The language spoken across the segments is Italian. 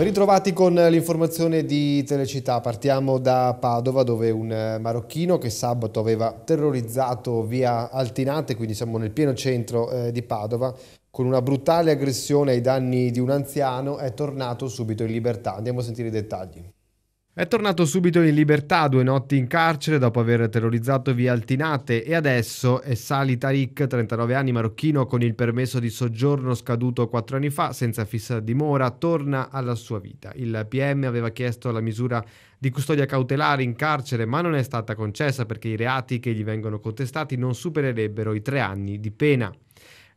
Ben ritrovati con l'informazione di Telecittà. Partiamo da Padova dove un marocchino che sabato aveva terrorizzato via Altinate, quindi siamo nel pieno centro eh, di Padova, con una brutale aggressione ai danni di un anziano è tornato subito in libertà. Andiamo a sentire i dettagli. È tornato subito in libertà due notti in carcere dopo aver terrorizzato via Altinate e adesso è Sali Tariq, 39 anni marocchino, con il permesso di soggiorno scaduto quattro anni fa, senza fissa dimora, torna alla sua vita. Il PM aveva chiesto la misura di custodia cautelare in carcere, ma non è stata concessa perché i reati che gli vengono contestati non supererebbero i tre anni di pena.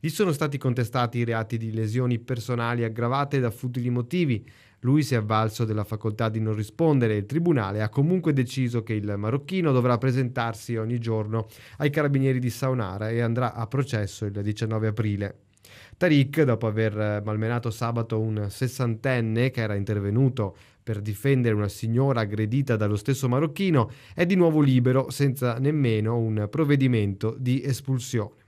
Gli sono stati contestati i reati di lesioni personali aggravate da futili motivi. Lui si è avvalso della facoltà di non rispondere e il tribunale ha comunque deciso che il marocchino dovrà presentarsi ogni giorno ai carabinieri di Saunara e andrà a processo il 19 aprile. Tariq, dopo aver malmenato sabato un sessantenne che era intervenuto per difendere una signora aggredita dallo stesso marocchino, è di nuovo libero senza nemmeno un provvedimento di espulsione.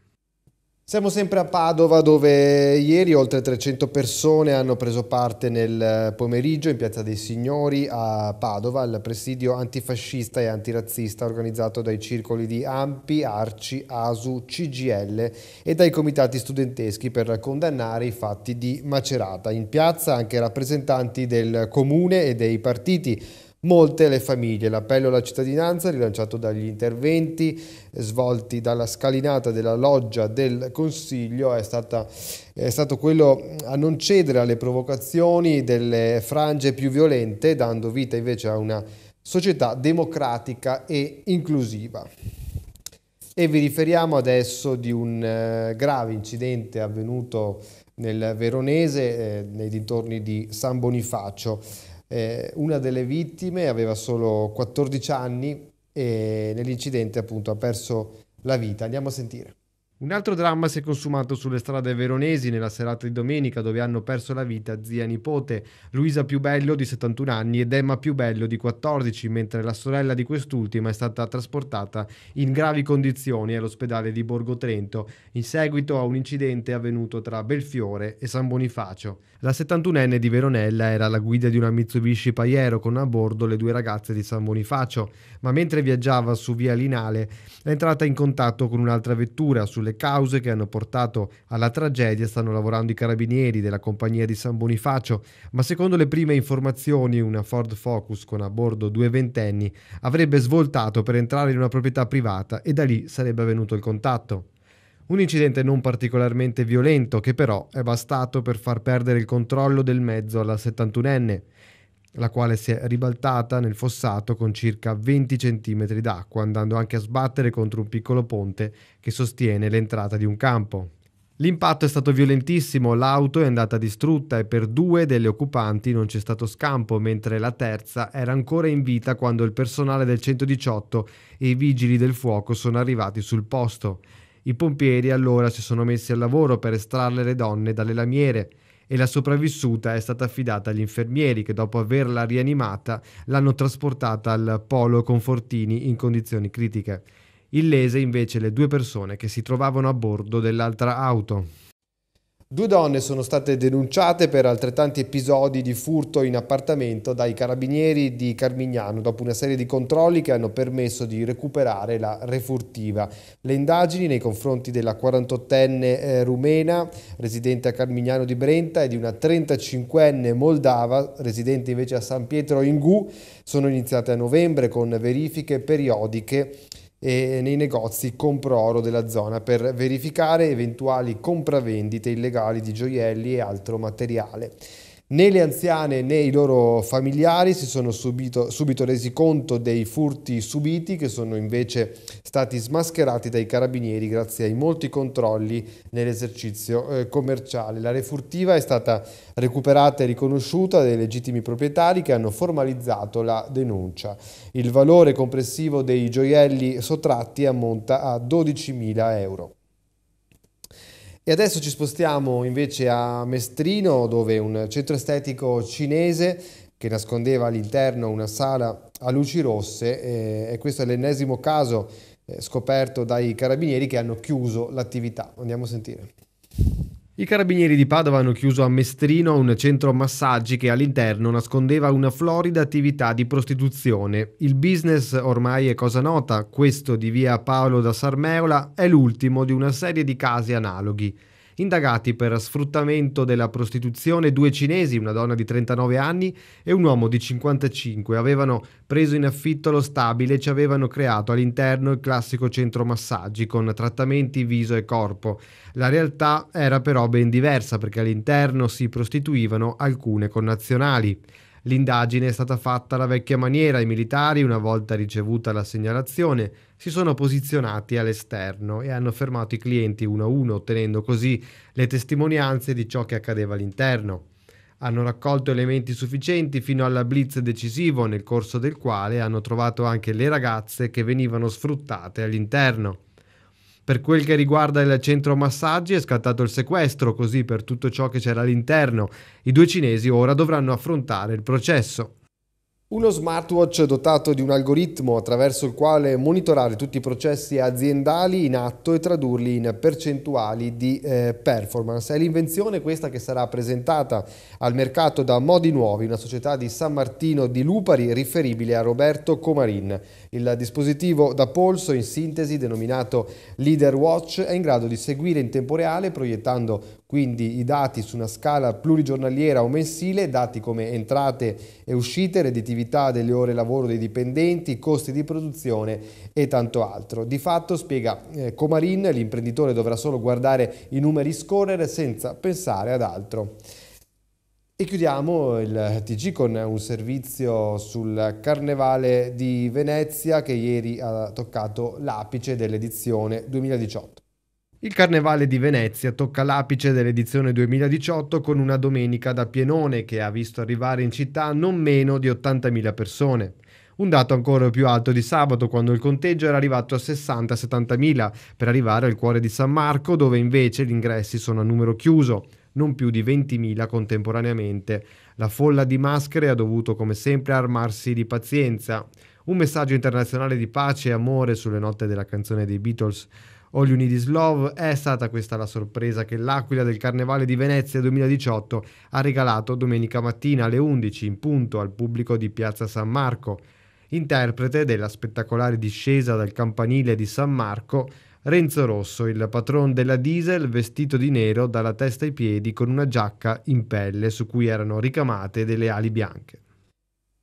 Siamo sempre a Padova dove ieri oltre 300 persone hanno preso parte nel pomeriggio in Piazza dei Signori a Padova al presidio antifascista e antirazzista organizzato dai circoli di Ampi, Arci, Asu, CGL e dai comitati studenteschi per condannare i fatti di Macerata. In piazza anche rappresentanti del comune e dei partiti molte le famiglie. L'appello alla cittadinanza, rilanciato dagli interventi svolti dalla scalinata della loggia del Consiglio, è, stata, è stato quello a non cedere alle provocazioni delle frange più violente, dando vita invece a una società democratica e inclusiva. E vi riferiamo adesso di un eh, grave incidente avvenuto nel Veronese, eh, nei dintorni di San Bonifacio. Eh, una delle vittime aveva solo 14 anni e nell'incidente appunto ha perso la vita. Andiamo a sentire. Un altro dramma si è consumato sulle strade veronesi nella serata di domenica dove hanno perso la vita zia e nipote, Luisa Piubello di 71 anni ed Emma Piubello di 14, mentre la sorella di quest'ultima è stata trasportata in gravi condizioni all'ospedale di Borgo Trento in seguito a un incidente avvenuto tra Belfiore e San Bonifacio. La 71enne di Veronella era alla guida di una Mitsubishi Paiero con a bordo le due ragazze di San Bonifacio, ma mentre viaggiava su via Linale è entrata in contatto con un'altra vettura sulla sulle cause che hanno portato alla tragedia stanno lavorando i carabinieri della compagnia di San Bonifacio, ma secondo le prime informazioni una Ford Focus con a bordo due ventenni avrebbe svoltato per entrare in una proprietà privata e da lì sarebbe avvenuto il contatto. Un incidente non particolarmente violento che però è bastato per far perdere il controllo del mezzo alla 71enne la quale si è ribaltata nel fossato con circa 20 cm d'acqua, andando anche a sbattere contro un piccolo ponte che sostiene l'entrata di un campo. L'impatto è stato violentissimo, l'auto è andata distrutta e per due delle occupanti non c'è stato scampo, mentre la terza era ancora in vita quando il personale del 118 e i vigili del fuoco sono arrivati sul posto. I pompieri allora si sono messi al lavoro per estrarre le donne dalle lamiere, e la sopravvissuta è stata affidata agli infermieri che dopo averla rianimata l'hanno trasportata al polo Confortini in condizioni critiche. Illese invece le due persone che si trovavano a bordo dell'altra auto. Due donne sono state denunciate per altrettanti episodi di furto in appartamento dai carabinieri di Carmignano dopo una serie di controlli che hanno permesso di recuperare la refurtiva. Le indagini nei confronti della 48enne eh, rumena residente a Carmignano di Brenta e di una 35enne moldava residente invece a San Pietro in Gu sono iniziate a novembre con verifiche periodiche e nei negozi oro della zona per verificare eventuali compravendite illegali di gioielli e altro materiale. Né le anziane né i loro familiari si sono subito, subito, resi conto dei furti subiti che sono invece stati smascherati dai carabinieri grazie ai molti controlli nell'esercizio eh, commerciale. La refurtiva è stata recuperata e riconosciuta dai legittimi proprietari che hanno formalizzato la denuncia. Il valore complessivo dei gioielli sottratti ammonta a 12.000 euro. E adesso ci spostiamo invece a Mestrino, dove un centro estetico cinese che nascondeva all'interno una sala a luci rosse e questo è l'ennesimo caso eh, scoperto dai carabinieri che hanno chiuso l'attività. Andiamo a sentire. I carabinieri di Padova hanno chiuso a Mestrino un centro massaggi che all'interno nascondeva una florida attività di prostituzione. Il business ormai è cosa nota, questo di via Paolo da Sarmeola è l'ultimo di una serie di casi analoghi indagati per sfruttamento della prostituzione due cinesi, una donna di 39 anni e un uomo di 55. Avevano preso in affitto lo stabile e ci avevano creato all'interno il classico centro massaggi con trattamenti viso e corpo. La realtà era però ben diversa perché all'interno si prostituivano alcune connazionali. L'indagine è stata fatta alla vecchia maniera, i militari, una volta ricevuta la segnalazione, si sono posizionati all'esterno e hanno fermato i clienti uno a uno, ottenendo così le testimonianze di ciò che accadeva all'interno hanno raccolto elementi sufficienti fino alla blitz decisivo nel corso del quale hanno trovato anche le ragazze che venivano sfruttate all'interno. Per quel che riguarda il centro massaggi è scattato il sequestro, così per tutto ciò che c'era all'interno. I due cinesi ora dovranno affrontare il processo. Uno smartwatch dotato di un algoritmo attraverso il quale monitorare tutti i processi aziendali in atto e tradurli in percentuali di eh, performance. È l'invenzione questa che sarà presentata al mercato da Modi Nuovi, una società di San Martino di Lupari riferibile a Roberto Comarin. Il dispositivo da polso, in sintesi denominato Leader Watch, è in grado di seguire in tempo reale, proiettando quindi i dati su una scala plurigiornaliera o mensile, dati come entrate e uscite, redditività produttività delle ore lavoro dei dipendenti, costi di produzione e tanto altro. Di fatto, spiega eh, Comarin, l'imprenditore dovrà solo guardare i numeri scorrere senza pensare ad altro. E chiudiamo il TG con un servizio sul Carnevale di Venezia che ieri ha toccato l'apice dell'edizione 2018. Il Carnevale di Venezia tocca l'apice dell'edizione 2018 con una domenica da pienone che ha visto arrivare in città non meno di 80.000 persone. Un dato ancora più alto di sabato, quando il conteggio era arrivato a 60-70.000, per arrivare al cuore di San Marco, dove invece gli ingressi sono a numero chiuso non più di 20.000 contemporaneamente. La folla di maschere ha dovuto come sempre armarsi di pazienza. Un messaggio internazionale di pace e amore sulle note della canzone dei Beatles All You Need Is Love, è stata questa la sorpresa che l'Aquila del Carnevale di Venezia 2018 ha regalato domenica mattina alle 11 in punto al pubblico di Piazza San Marco. Interprete della spettacolare discesa dal campanile di San Marco, Renzo Rosso, il patron della diesel, vestito di nero dalla testa ai piedi con una giacca in pelle su cui erano ricamate delle ali bianche.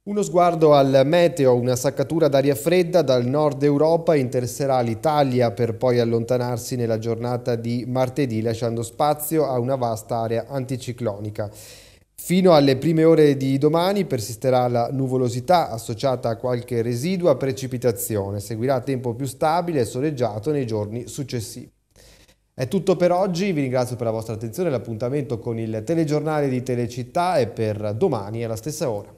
Uno sguardo al meteo, una saccatura d'aria fredda dal nord Europa interesserà l'Italia per poi allontanarsi nella giornata di martedì lasciando spazio a una vasta area anticiclonica. Fino alle prime ore di domani persisterà la nuvolosità associata a qualche residua precipitazione, seguirà tempo più stabile e soleggiato nei giorni successivi. È tutto per oggi, vi ringrazio per la vostra attenzione, l'appuntamento con il telegiornale di Telecittà è per domani alla stessa ora.